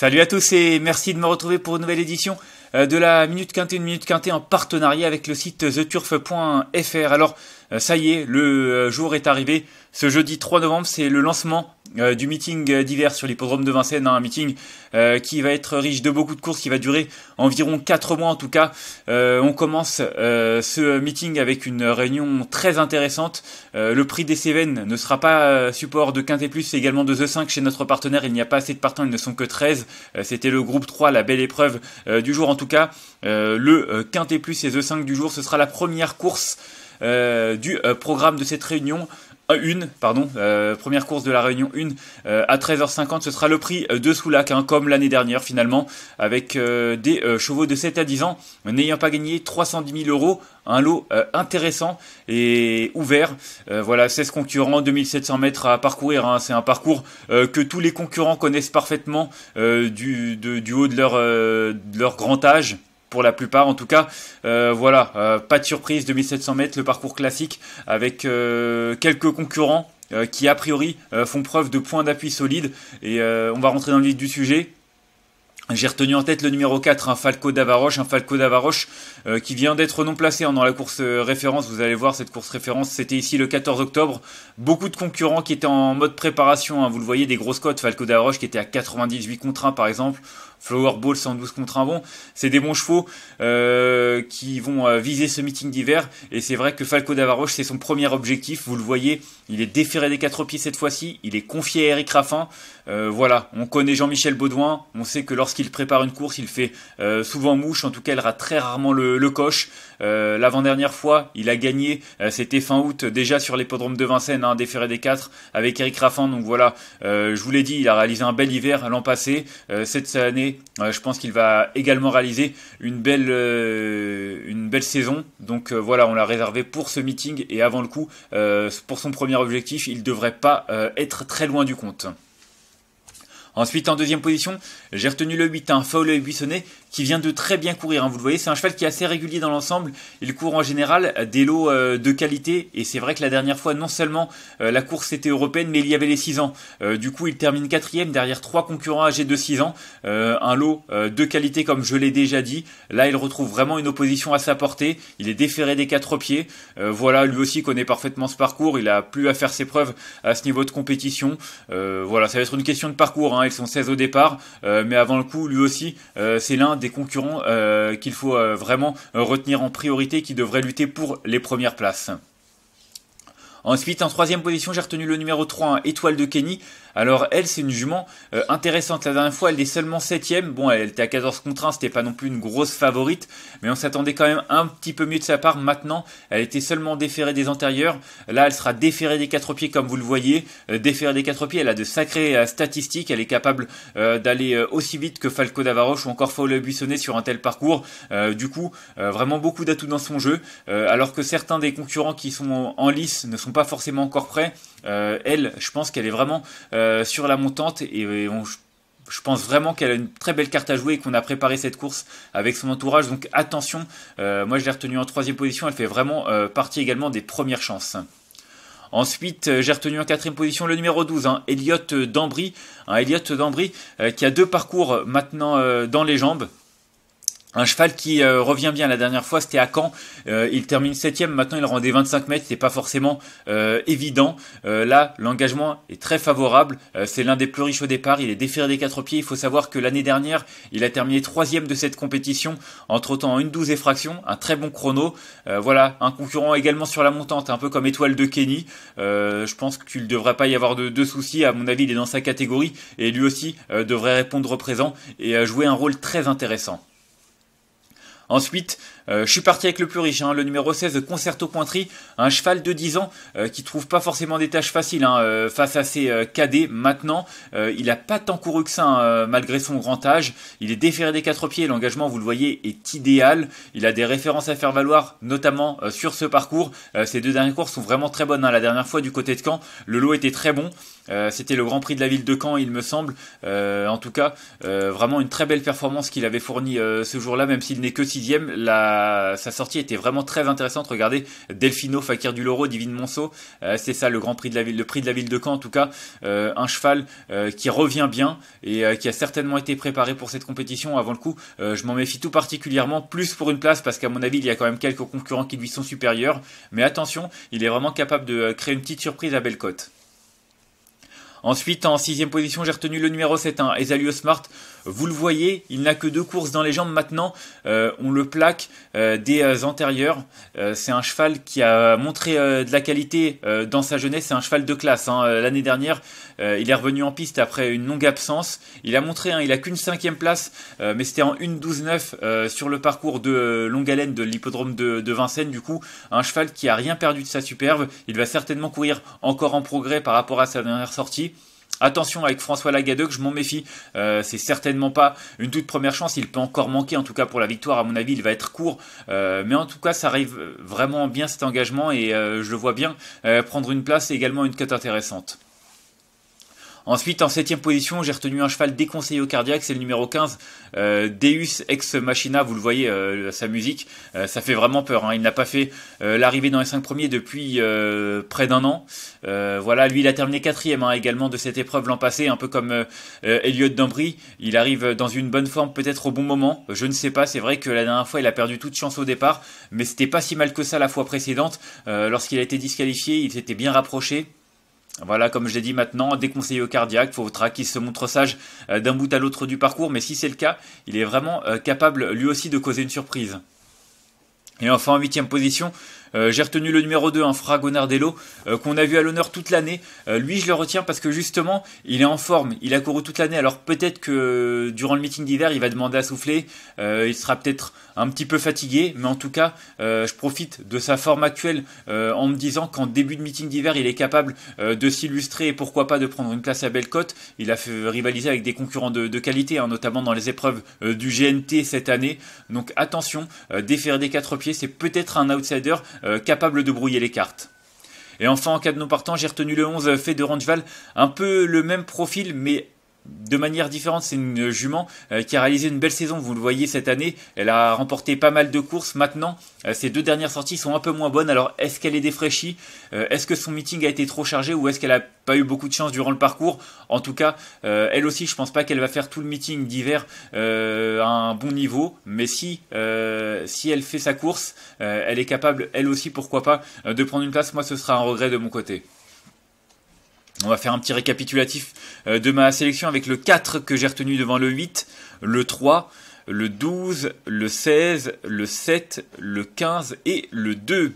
Salut à tous et merci de me retrouver pour une nouvelle édition euh, de la Minute Quintée, une Minute Quintée en partenariat avec le site theturf.fr. Alors, euh, ça y est, le euh, jour est arrivé. Ce jeudi 3 novembre, c'est le lancement euh, du meeting euh, d'hiver sur l'hippodrome de Vincennes, hein, un meeting euh, qui va être riche de beaucoup de courses, qui va durer environ 4 mois en tout cas. on commence ce meeting avec une réunion très intéressante. le prix des Cévennes ne sera pas support de Quintet Plus, c'est également de The 5 chez notre partenaire. Il n'y a pas assez de partants, ils ne sont que 13. C'était le groupe 3, la belle épreuve du jour en tout cas. le Quintet Plus et The 5 du jour, ce sera la première course du programme de cette réunion. Ah, une, pardon, euh, première course de la Réunion une, euh, à 13h50. Ce sera le prix euh, de Soulac, hein, comme l'année dernière finalement, avec euh, des euh, chevaux de 7 à 10 ans n'ayant pas gagné 310 000 euros. Un lot intéressant et ouvert. voilà, 16 concurrents, 2700 mètres à parcourir. Hein. C'est un parcours que tous les concurrents connaissent parfaitement du, du, haut de leur, de leur grand âge pour la plupart en tout cas. Euh, voilà, euh, pas de surprise, 2700 mètres, le parcours classique avec euh, quelques concurrents qui a priori font preuve de points d'appui solides. Et on va rentrer dans le vif du sujet. J'ai retenu en tête le numéro 4, un Falco Davaroche, un Falco Davaroche qui vient d'être non placé en hein, dans la course référence. Vous allez voir, cette course référence, c'était ici le 14 octobre. Beaucoup de concurrents qui étaient en mode préparation, hein. vous le voyez, des grosses cotes. Falco Davaroche qui était à 98 contre 1 par exemple. Flowerball 112 contre un bon. C'est des bons chevaux euh, qui vont euh, viser ce meeting d'hiver. Et c'est vrai que Falco Davaroche, c'est son premier objectif. Vous le voyez, il est déféré des quatre pieds cette fois-ci. Il est confié à Eric Raffin. Euh, voilà, on connaît Jean-Michel Baudouin. On sait que lorsqu'il prépare une course, il fait souvent mouche. En tout cas, il rate très rarement le, coche. L'avant-dernière fois, il a gagné. C'était fin août déjà sur l'hippodrome de Vincennes, hein, déféré des quatre avec Eric Raffin. Donc voilà, je vous l'ai dit, il a réalisé un bel hiver l'an passé. cette année, je pense qu'il va également réaliser une belle, euh, une belle saison. Donc euh, voilà, on l'a réservé pour ce meeting et avant le coup, euh, pour son premier objectif, il ne devrait pas être très loin du compte. Ensuite, en deuxième position, j'ai retenu le 8, un foulé qui vient de très bien courir. Hein, vous le voyez, c'est un cheval qui est assez régulier dans l'ensemble. Il court en général des lots euh, de qualité. Et c'est vrai que la dernière fois, non seulement euh, la course était européenne, mais il y avait les 6 ans. Euh, du coup, il termine quatrième derrière trois concurrents âgés de 6 ans. un lot de qualité, comme je l'ai déjà dit. Là, il retrouve vraiment une opposition à sa portée. Il est déféré des quatre pieds. voilà, lui aussi connaît parfaitement ce parcours. Il a plus à faire ses preuves à ce niveau de compétition. voilà, ça va être une question de parcours. Hein. Ils sont 16 au départ. mais avant le coup, lui aussi, c'est l'un des concurrents euh, qu'il faut euh, vraiment euh, retenir en priorité qui devraient lutter pour les premières places. Ensuite, en troisième position, j'ai retenu le numéro 3, Étoile de Kenny, alors elle, c'est une jument euh, intéressante. La dernière fois, elle est seulement 7ème. Bon, elle était à 14 contre 1, c'était pas non plus une grosse favorite, mais on s'attendait quand même un petit peu mieux de sa part. Maintenant, elle était seulement déférée des antérieurs. Là, elle sera déférée des quatre pieds, comme vous le voyez. Euh, déférée des quatre pieds, elle a de sacrées euh, statistiques. Elle est capable d'aller aussi vite que Falco Davaroche ou encore Faule Buissonnet sur un tel parcours. du coup, vraiment beaucoup d'atouts dans son jeu. alors que certains des concurrents qui sont en, lice ne sont pas forcément encore prêts. elle, je pense qu'elle est vraiment euh, sur la montante et, je pense vraiment qu'elle a une très belle carte à jouer et qu'on a préparé cette course avec son entourage. Donc attention, euh, moi je l'ai retenue en troisième position, elle fait vraiment euh, partie également des premières chances. Ensuite, j'ai retenu en quatrième position le numéro 12, hein, Elliot Dambry. un hein, Elliot Dambry qui a deux parcours maintenant dans les jambes. Un cheval qui euh, revient bien. La dernière fois, c'était à Caen. Euh, il termine septième. Maintenant, il rend des 25 mètres. C'est pas forcément euh, évident. là, l'engagement est très favorable. c'est l'un des plus riches au départ. Il est déféré des quatre pieds. Il faut savoir que l'année dernière, il a terminé troisième de cette compétition. Entre temps, en une douze effraction, un très bon chrono. voilà, un concurrent également sur la montante, un peu comme Étoile de Kenny. je pense qu'il ne devrait pas y avoir de, de, soucis. À mon avis, il est dans sa catégorie et lui aussi devrait répondre présent et jouer un rôle très intéressant. Ensuite, euh, je suis parti avec le plus riche, hein, le numéro 16, Concerto Pointerie, un cheval de 10 ans qui euh, qui trouve pas forcément des tâches faciles hein, euh, face à ses cadets maintenant. il a pas tant couru que ça hein, malgré son grand âge. Il est déféré des quatre pieds, l'engagement, vous le voyez, est idéal. Il a des références à faire valoir, notamment sur ce parcours. ces deux derniers courses sont vraiment très bonnes. La dernière fois du côté de Caen, le lot était très bon. Euh, c'était le Grand Prix de la ville de Caen, il me semble. Euh, en tout cas, euh, vraiment une très belle performance qu'il avait fournie ce jour-là, même s'il n'est que sixième. La... Sa sortie était vraiment très intéressante. Regardez, Delfino, Fakir du Loro, Divine Monceau. C'est ça le Grand Prix de la ville, le Prix de la ville de Caen, en tout cas, un cheval qui revient bien et qui a certainement été préparé pour cette compétition. Avant le coup, je m'en méfie tout particulièrement, plus pour une place parce qu'à mon avis, il y a quand même quelques concurrents qui lui sont supérieurs. Mais attention, il est vraiment capable de créer une petite surprise à Bellecote. Ensuite, en sixième position, j'ai retenu le numéro 7, hein, Smart. Vous le voyez, il n'a que deux courses dans les jambes maintenant. Euh, on le plaque euh, des euh, antérieurs. c'est un cheval qui a montré de la qualité dans sa jeunesse. C'est un cheval de classe. Hein. L'année dernière, il est revenu en piste après une longue absence. Il a montré, hein, il n'a qu'une cinquième place, mais c'était en 1-12-9 sur le parcours de longue haleine de l'hippodrome de, de, Vincennes. Du coup, un cheval qui a rien perdu de sa superbe. Il va certainement courir encore en progrès par rapport à sa dernière sortie. Attention avec François Lagadec, je m'en méfie. Euh, c'est certainement pas une toute première chance. Il peut encore manquer, en tout cas pour la victoire. À mon avis, il va être court. Euh, mais en tout cas, ça arrive vraiment bien cet engagement et euh, je le vois bien prendre une place et également une quête intéressante. Ensuite, en septième position, j'ai retenu un cheval déconseillé au cardiaque, c'est le numéro 15, euh, Deus Ex Machina, vous le voyez, euh, sa musique, euh, ça fait vraiment peur. Hein. Il n'a pas fait euh, l'arrivée dans les 5 premiers depuis près d'un an. voilà, lui, il a terminé quatrième hein, également de cette épreuve l'an passé, un peu comme Elliot Dambry. Il arrive dans une bonne forme, peut-être au bon moment. Je ne sais pas, c'est vrai que la dernière fois, il a perdu toute chance au départ, mais c'était pas si mal que ça la fois précédente. Lorsqu'il a été disqualifié, il s'était bien rapproché. Voilà, comme je l'ai dit maintenant, déconseillé au cardiaque, faudra qu'il se montre sage euh, d'un bout à l'autre du parcours, mais si c'est le cas, il est vraiment euh, capable lui aussi de causer une surprise. Et enfin, en huitième position, euh, j'ai retenu le numéro 2, un Fragonard Fragonardello, euh, qu'on a vu à l'honneur toute l'année. Euh, lui, je le retiens parce que justement, il est en forme. Il a couru toute l'année. Alors peut-être que durant le meeting d'hiver, il va demander à souffler. il sera peut-être un petit peu fatigué, mais en tout cas, je profite de sa forme actuelle en me disant qu'en début de meeting d'hiver, il est capable de s'illustrer et pourquoi pas de prendre une place à Bellecote. Il a fait rivaliser avec des concurrents de, qualité, hein, notamment dans les épreuves du GNT cette année. Donc attention, défaire des quatre pieds, c'est peut-être un outsider euh, capable de brouiller les cartes. Et enfin, en cas de non partant, j'ai retenu le 11 euh, fait de Rangeval, un peu le même profil, mais de manière différente, c'est une jument euh, qui a réalisé une belle saison, vous le voyez cette année, elle a remporté pas mal de courses, maintenant ses euh, deux dernières sorties sont un peu moins bonnes, alors est-ce qu'elle est défraîchie, euh, est-ce que son meeting a été trop chargé ou est-ce qu'elle a pas eu beaucoup de chance durant le parcours En tout cas, elle aussi, je pense pas qu'elle va faire tout le meeting d'hiver à un bon niveau, mais si, si elle fait sa course, elle est capable, elle aussi, pourquoi pas, de prendre une place, moi ce sera un regret de mon côté. On va faire un petit récapitulatif euh, de ma sélection avec le 4 que j'ai retenu devant le 8, le 3, le 12, le 16, le 7, le 15 et le 2.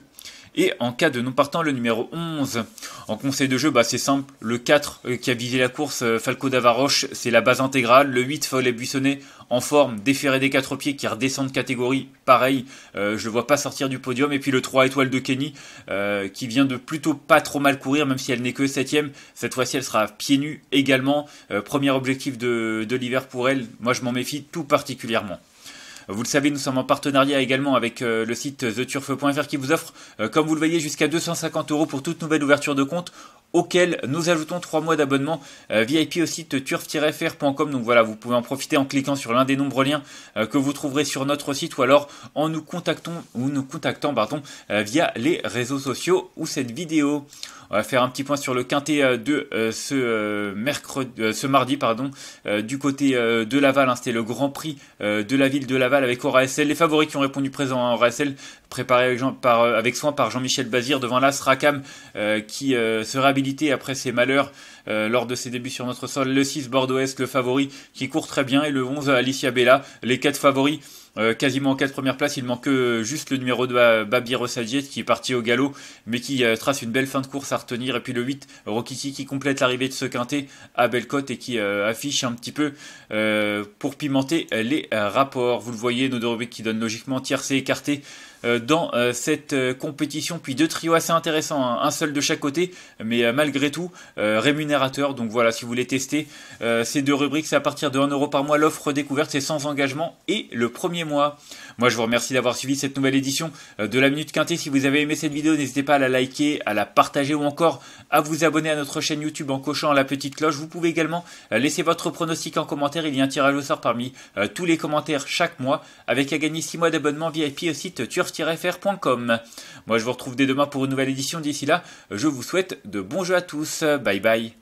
Et en cas de non partant, le numéro 11. En conseil de jeu, bah, c'est simple. Le 4 euh, qui a visé la course, euh, Falco Davaroche, c'est la base intégrale. Le 8, et Buissonnet, en forme, déféré des quatre pieds, qui redescend de catégorie. Pareil, euh, je ne vois pas sortir du podium. Et puis le 3 étoile de Kenny, qui vient de plutôt pas trop mal courir, même si elle n'est que 7 Cette fois-ci, elle sera pieds nus également. premier objectif de, de l'hiver pour elle. Moi, je m'en méfie tout particulièrement. Vous le savez, nous sommes en partenariat également avec euh, le site theturf.fr qui vous offre, euh, comme vous le voyez, jusqu'à 250 euros pour toute nouvelle ouverture de compte auquel nous ajoutons 3 mois d'abonnement euh, VIP au site turf-fr.com. Donc voilà, vous pouvez en profiter en cliquant sur l'un des nombreux liens que vous trouverez sur notre site ou alors en nous contactant ou nous contactant pardon, via les réseaux sociaux ou cette vidéo. On va faire un petit point sur le quintet de ce mercredi, ce mardi pardon, du côté de Laval. Hein, c'était le Grand Prix de la ville de Laval avec ORSL. Les favoris qui ont répondu présent à hein, préparé avec, par, euh, avec soin par Jean-Michel Bazir devant l'As Rakam euh, qui euh, se réhabilitait après ses malheurs lors de ses débuts sur notre sol. Le 6 Bordeaux-Est, le favori qui court très bien et le 11 Alicia Bella. Les quatre favoris euh, quasiment en 4 premières places, il manque juste le numéro 2 Babi Rossadiet qui est parti au galop mais qui euh, trace une belle fin de course à retenir et puis le 8 Rokiti qui complète l'arrivée de ce quintet à Bellecote et qui euh, affiche un petit peu pour pimenter les rapports. Vous le voyez, Nodorovic qui donne logiquement tiercé écarté euh, dans euh, cette euh, compétition. Puis deux trios assez intéressants, hein. un seul de chaque côté, mais malgré tout rémunérateur. Donc voilà, si vous voulez tester ces deux rubriques, c'est à partir de 1€ euro par mois l'offre découverte, c'est sans engagement et le premier mois. Moi, je vous remercie d'avoir suivi cette nouvelle édition de la Minute Quintée. Si vous avez aimé cette vidéo, n'hésitez pas à la liker, à la partager ou encore à vous abonner à notre chaîne YouTube en cochant la petite cloche. Vous pouvez également laisser votre pronostic en commentaire. Il y a un tirage au sort parmi tous les commentaires chaque mois avec à gagner 6 mois d'abonnement VIP au site Turf moi je vous retrouve dès demain pour une nouvelle édition. D'ici là, je vous souhaite de bons jeux à tous. Bye bye.